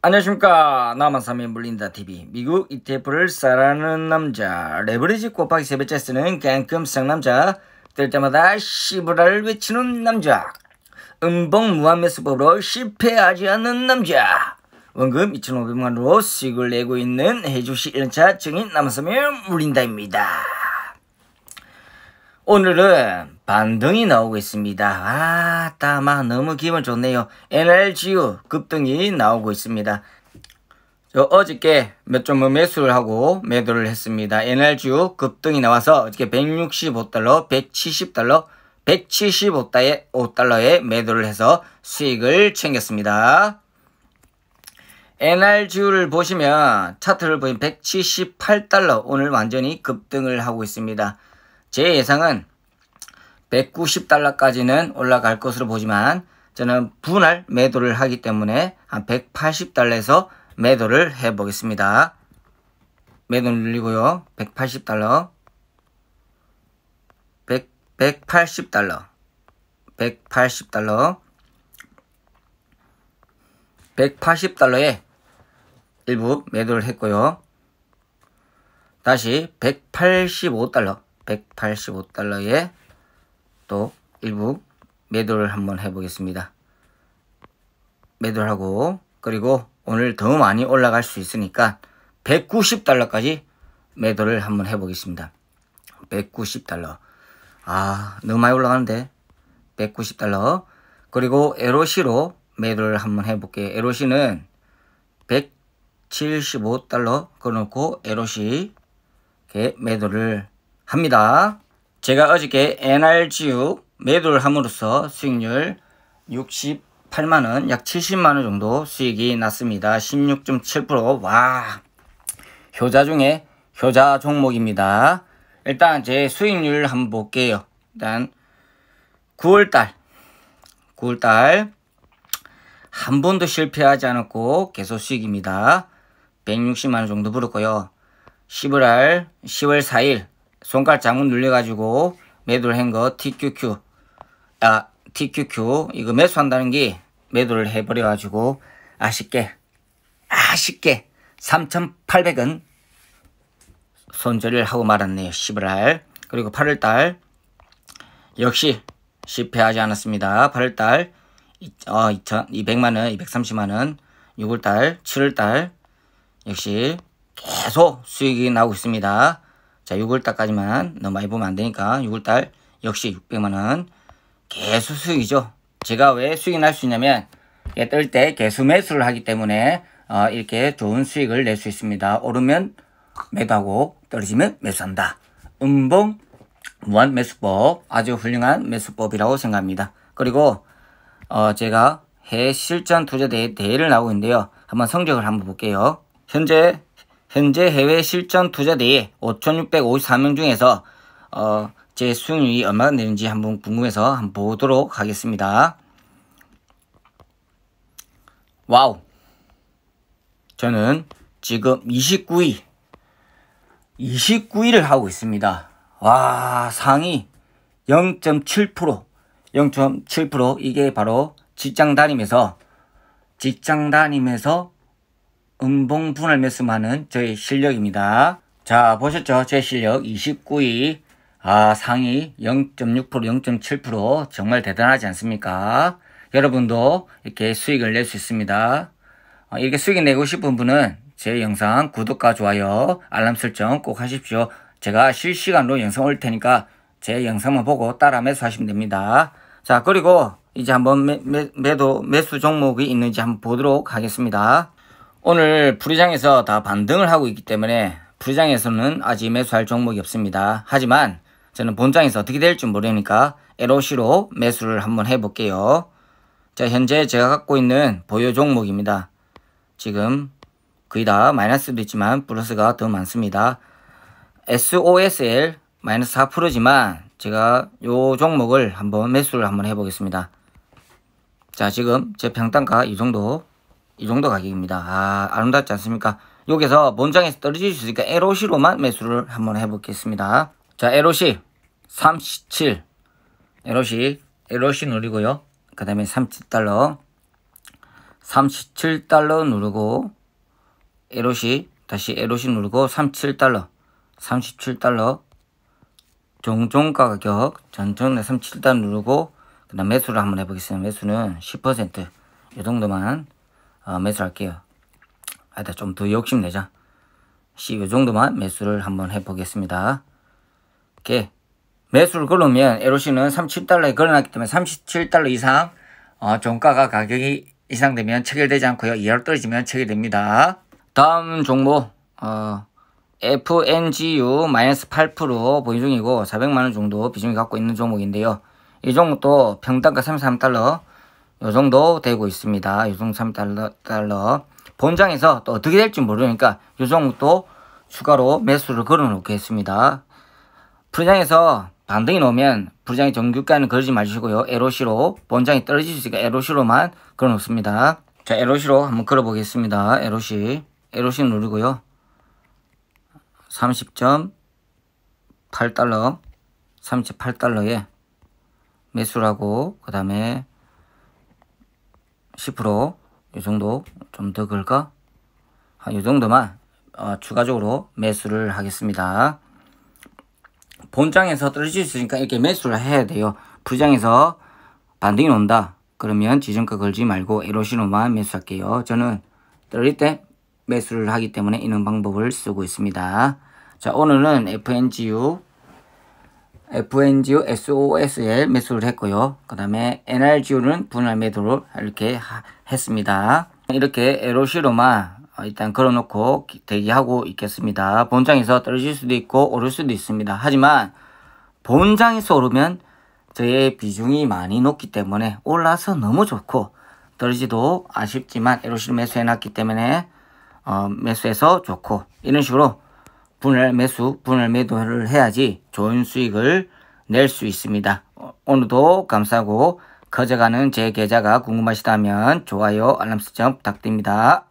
안녕하십니까 남한삼민 물린다 TV 미국 ETF를 사랑하는 남자 레버리지 곱하기 세배째 쓰는 깡금성 남자 뜰 때마다 시부라를 외치는 남자 음봉 무한매 수법으로 실패하지 않는 남자 원금 2,500만원으로 수익을 내고 있는 해주시 1차 증인 남한산민 물린다입니다 오늘은 반등이 나오고 있습니다. 아, 따마 너무 기분 좋네요. NLGU 급등이 나오고 있습니다. 저 어저께 몇 점 매수를 하고 매도를 했습니다. NLGU 급등이 나와서 어저께 165달러, 170달러, 175달러에 5달러에 매도를 해서 수익을 챙겼습니다. NRGU를 보시면 차트를 보인 178달러 오늘 완전히 급등을 하고 있습니다. 제 예상은 190달러까지는 올라갈 것으로 보지만 저는 분할 매도를 하기 때문에 한 180달러에서 매도를 해보겠습니다. 매도 눌리고요. 180달러 100, 180달러 180달러 180달러에 일부 매도를 했고요. 다시 185달러 185달러에 또 일부 매도를 한번 해보겠습니다. 매도를 하고 그리고 오늘 더 많이 올라갈 수 있으니까 190달러까지 매도를 한번 해보겠습니다. 190달러 아 너무 많이 올라가는데 190달러 그리고 에로시로 매도를 한번 해볼게요. 에로시는 175달러 걸어놓고 에로시 이렇게 매도를 합니다. 제가 어저께 NRGU 매도를 함으로써 수익률 68만원, 약 70만원 정도 수익이 났습니다. 16.7%, 와, 효자 중에 효자 종목입니다. 일단 제 수익률 한번 볼게요. 일단 9월달, 9월달 한 번도 실패하지 않았고 계속 수익입니다. 160만원 정도 벌었고요. 1 0월 10월 4일 손가락 장문 눌려가지고 매도를 한 거 TQQ 아 TQQ 이거 매수한다는 게 매도를 해버려가지고 아쉽게 아쉽게 3,800은 손절을 하고 말았네요. 11월 그리고 8월달 역시 실패하지 않았습니다. 8월달 어, 200만원 230만원 6월달 7월달 역시 계속 수익이 나오고 있습니다. 자 6월달까지만 너무 많이 보면 안되니까 6월달 역시 600만원 개수 수익이죠 제가 왜수익이날 수 있냐면 뜰때 개수 매수를 하기 때문에 어, 이렇게 좋은 수익을 낼 수 있습니다 오르면 매도하고 떨어지면 매수한다 음봉 무한 매수법 아주 훌륭한 매수법이라고 생각합니다 그리고 어, 제가 해외 실전 투자 대회 대회를 나오고 있는데요 한번 성적을 한번 볼게요 현재 현재 해외 실전 투자대에 5,654명 중에서 어, 제 수익률이 얼마나 되는지 한번 궁금해서 한번 보도록 하겠습니다. 와우! 저는 지금 29위, 29위를 하고 있습니다. 와, 상위 0.7%, 0.7% 이게 바로 직장 다니면서 직장 다니면서 음봉분할 매수만은 저의 실력입니다. 자 보셨죠? 제 실력 29위 아 상위 0.6% 0.7% 정말 대단하지 않습니까? 여러분도 이렇게 수익을 낼 수 있습니다. 어, 이렇게 수익 을 내고 싶은 분은 제 영상 구독과 좋아요 알람 설정 꼭 하십시오. 제가 실시간으로 영상 올 테니까 제 영상만 보고 따라 매수하시면 됩니다. 자 그리고 이제 한번 매, 매, 매도 매수 종목이 있는지 한번 보도록 하겠습니다. 오늘 불의장에서 다 반등을 하고 있기 때문에 불의장에서는 아직 매수할 종목이 없습니다. 하지만 저는 본장에서 어떻게 될지 모르니까 LOC로 매수를 한번 해볼게요. 자 현재 제가 갖고 있는 보유 종목입니다. 지금 거의 다 마이너스도 있지만 플러스가 더 많습니다. SOSL 마이너스 4%지만 제가 요 종목을 한번 매수를 한번 해보겠습니다. 자 지금 제 평단가 이 정도 이 정도 가격입니다. 아, 아름답지 않습니까? 여기서 본장에서 떨어질 수 있으니까 LOC로만 매수를 한번 해보겠습니다. 자, LOC 37, LOC, LOC 누리고요. 그 다음에 37달러, 37달러 누르고, LOC, 다시 LOC 누르고, 37달러, 37달러, 종종가 격 전전에 37달러 누르고, 그 다음 매수를 한번 해보겠습니다. 매수는 10%, 이 정도만 어, 매수할게요. 아니다 좀더 욕심내자. 씨 요정도만 매수를 한번 해보겠습니다. 이렇게 매수를 걸으면 LOC는 37달러에 걸어놨기 때문에 37달러 이상 어, 종가가 가격이 이상 되면 체결되지 않고요. 이하로 떨어지면 체결됩니다. 다음 종목 어, FNGU 마이너스 8% 보유 중이고 400만원 정도 비중이 갖고 있는 종목인데요. 이 종목도 평당가 33달러 요 정도 되고 있습니다. 요 정도 3달러 달러. 본장에서 또 어떻게 될지 모르니까 요 정도 또 추가로 매수를 걸어 놓겠습니다. 불장에서 반등이 나오면 불장의 정규가는 걸지 마시고요. LOC로 본장이 떨어질 수 있으니까 LOC로만 걸어 놓습니다. 자 LOC로 한번 걸어 보겠습니다. LOC LOC 누르고요. 30.8달러 38달러에 매수라고 그 다음에 10% 요정도 좀더 글까? 한 아, 요정도만 어, 추가적으로 매수를 하겠습니다. 본장에서 떨어질 수 있으니까 이렇게 매수를 해야 돼요. 부장에서 반등이 온다. 그러면 지정가 걸지 말고 에로시노만 매수할게요. 저는 떨어질때 매수를 하기 때문에 이런 방법을 쓰고 있습니다. 자 오늘은 FNGU FNGO, SOSL 매수를 했고요. 그 다음에 NRGO는 분할 매도를 이렇게 하, 했습니다. 이렇게 LOC로만 어, 일단 걸어놓고 대기하고 있겠습니다. 본장에서 떨어질 수도 있고 오를 수도 있습니다. 하지만 본장에서 오르면 저의 비중이 많이 높기 때문에 올라서 너무 좋고 떨어지도 아쉽지만 LOC를 매수해놨기 때문에 어, 매수해서 좋고 이런 식으로 분할 매수, 분할 매도를 해야지 좋은 수익을 낼 수 있습니다. 오늘도 감사하고 커져가는 제 계좌가 궁금하시다면 좋아요, 알람 설정 부탁드립니다.